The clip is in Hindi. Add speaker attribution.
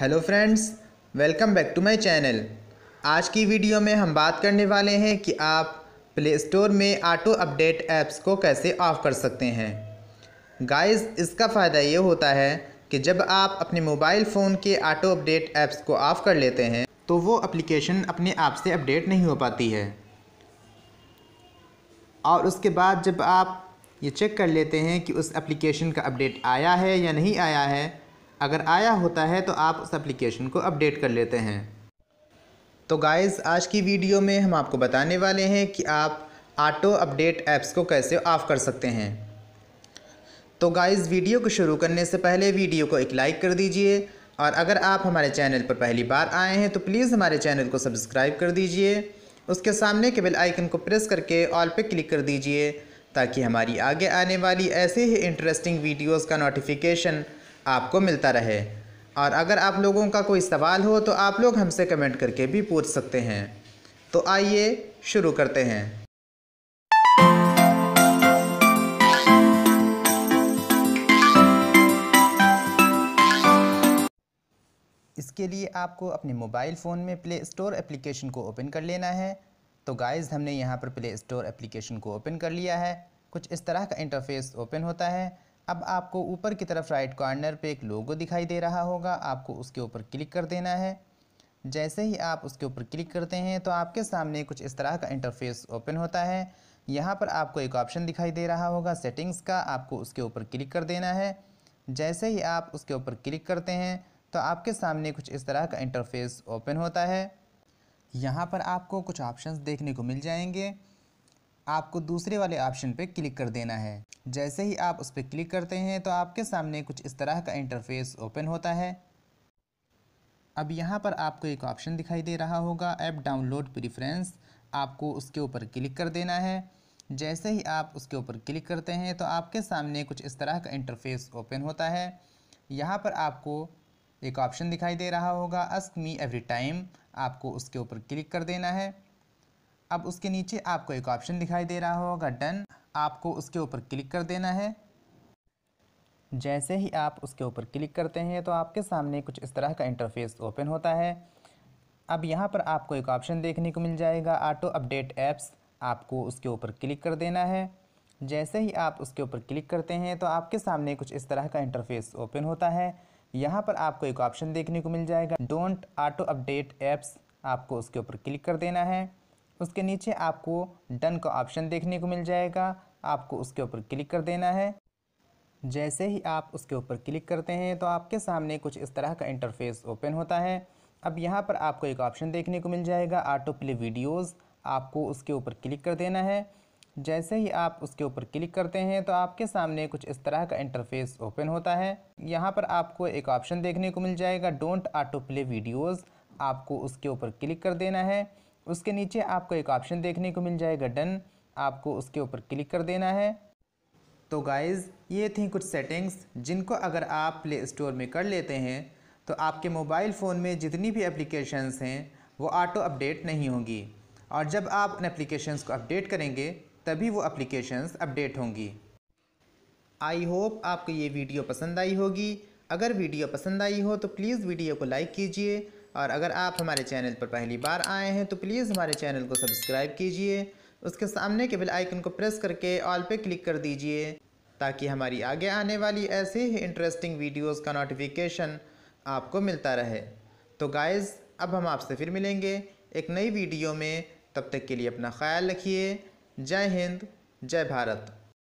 Speaker 1: hello friends welcome back to my channel आज की वीडियो में हम बात करने वाले हैं कि आप प्ले स्टोर में ऑटो अपडेट ऐप्स को कैसे ऑफ़ कर सकते हैं गाइस इसका फ़ायदा ये होता है कि जब आप अपने मोबाइल फ़ोन के ऑटो अपडेट ऐप्स को ऑफ़ कर लेते हैं तो वो अप्लीकेशन अपने आप से अपडेट नहीं हो पाती है और उसके बाद जब आप ये चेक कर लेते हैं कि उस एप्लीकेशन का अपडेट आया है या नहीं आया है अगर आया होता है तो आप उस एप्लीकेशन को अपडेट कर लेते हैं तो गाइज़ आज की वीडियो में हम आपको बताने वाले हैं कि आप ऑटो अपडेट ऐप्स को कैसे ऑफ़ कर सकते हैं तो गाइज़ वीडियो को शुरू करने से पहले वीडियो को एक लाइक कर दीजिए और अगर आप हमारे चैनल पर पहली बार आए हैं तो प्लीज़ हमारे चैनल को सब्सक्राइब कर दीजिए उसके सामने के बेल आइकन को प्रेस करके ऑल पे क्लिक कर दीजिए ताकि हमारी आगे आने वाली ऐसे ही इंटरेस्टिंग वीडियोज़ का नोटिफिकेशन आपको मिलता रहे और अगर आप लोगों का कोई सवाल हो तो आप लोग हमसे कमेंट करके भी पूछ सकते हैं तो आइए शुरू करते हैं इसके लिए आपको अपने मोबाइल फ़ोन में प्ले स्टोर एप्लीकेशन को ओपन कर लेना है तो गाइस हमने यहाँ पर प्ले स्टोर एप्लीकेशन को ओपन कर लिया है कुछ इस तरह का इंटरफेस ओपन होता है अब आपको ऊपर की तरफ राइट कॉर्नर पे एक लोगो दिखाई दे रहा होगा आपको उसके ऊपर क्लिक कर देना है जैसे ही आप उसके ऊपर क्लिक करते हैं तो आपके सामने कुछ इस तरह का इंटरफेस ओपन होता है यहाँ पर आपको एक ऑप्शन दिखाई दे रहा होगा सेटिंग्स का आपको उसके ऊपर क्लिक कर देना है जैसे ही आप उसके ऊपर क्लिक करते हैं तो आपके सामने कुछ इस तरह का इंटरफेस ओपन होता है यहाँ पर आपको कुछ ऑप्शंस देखने को मिल जाएंगे आपको दूसरे वाले ऑप्शन पर क्लिक कर देना है जैसे ही आप उस पर क्लिक करते हैं तो आपके सामने कुछ इस तरह का इंटरफेस ओपन होता है अब यहाँ पर आपको एक ऑप्शन दिखाई दे रहा होगा ऐप डाउनलोड प्रिफ्रेंस आपको उसके ऊपर क्लिक कर देना है जैसे ही आप उसके ऊपर क्लिक करते हैं तो आपके सामने कुछ इस तरह का इंटरफेस ओपन होता है यहाँ पर आपको एक ऑप्शन दिखाई दे रहा होगा अस्क मी एवरी टाइम आपको उसके ऊपर क्लिक कर देना है अब उसके नीचे आपको एक ऑप्शन दिखाई दे रहा होगा डन आपको उसके ऊपर क्लिक कर देना है जैसे ही आप उसके ऊपर क्लिक करते हैं तो आपके सामने कुछ इस तरह का इंटरफेस ओपन होता है अब यहाँ पर आपको एक ऑप्शन देखने को मिल जाएगा ऑटो अपडेट ऐप्स आपको उसके ऊपर क्लिक कर देना है जैसे ही आप उसके ऊपर क्लिक करते हैं तो आपके सामने कुछ इस तरह का इंटरफेस ओपन होता है यहाँ पर आपको एक ऑप्शन देखने को मिल जाएगा डोंट ऑटो अपडेट ऐप्स आपको उसके ऊपर क्लिक कर देना है उसके नीचे आपको डन का ऑप्शन देखने को मिल जाएगा आपको उसके ऊपर क्लिक कर देना है जैसे ही आप उसके ऊपर क्लिक करते हैं तो आपके सामने कुछ इस तरह का इंटरफेस ओपन होता है अब यहाँ पर आपको एक ऑप्शन देखने को मिल जाएगा ऑटो प्ले वीडियोज़ आपको उसके ऊपर क्लिक कर देना है जैसे ही आप उसके ऊपर क्लिक करते हैं तो आपके सामने कुछ इस तरह का इंटरफेस ओपन होता है यहाँ पर आपको एक ऑप्शन देखने को मिल जाएगा डोंट ऑटो प्ले वीडियोज़ आपको उसके ऊपर क्लिक कर देना है उसके नीचे आपको एक ऑप्शन देखने को मिल जाएगा डन आपको उसके ऊपर क्लिक कर देना है तो गाइज़ ये थी कुछ सेटिंग्स जिनको अगर आप प्ले स्टोर में कर लेते हैं तो आपके मोबाइल फ़ोन में जितनी भी एप्लीकेशंस हैं वो ऑटो अपडेट नहीं होंगी और जब आप उन एप्लीकेशंस को अपडेट करेंगे तभी वो एप्लीकेशंस अपडेट होंगी आई होप आपको ये वीडियो पसंद आई होगी अगर वीडियो पसंद आई हो तो प्लीज़ वीडियो को लाइक कीजिए और अगर आप हमारे चैनल पर पहली बार आए हैं तो प्लीज़ हमारे चैनल को सब्सक्राइब कीजिए उसके सामने के बिल आइकन को प्रेस करके ऑल पे क्लिक कर दीजिए ताकि हमारी आगे आने वाली ऐसे ही इंटरेस्टिंग वीडियोस का नोटिफिकेशन आपको मिलता रहे तो गाइज़ अब हम आपसे फिर मिलेंगे एक नई वीडियो में तब तक के लिए अपना ख्याल रखिए जय हिंद जय भारत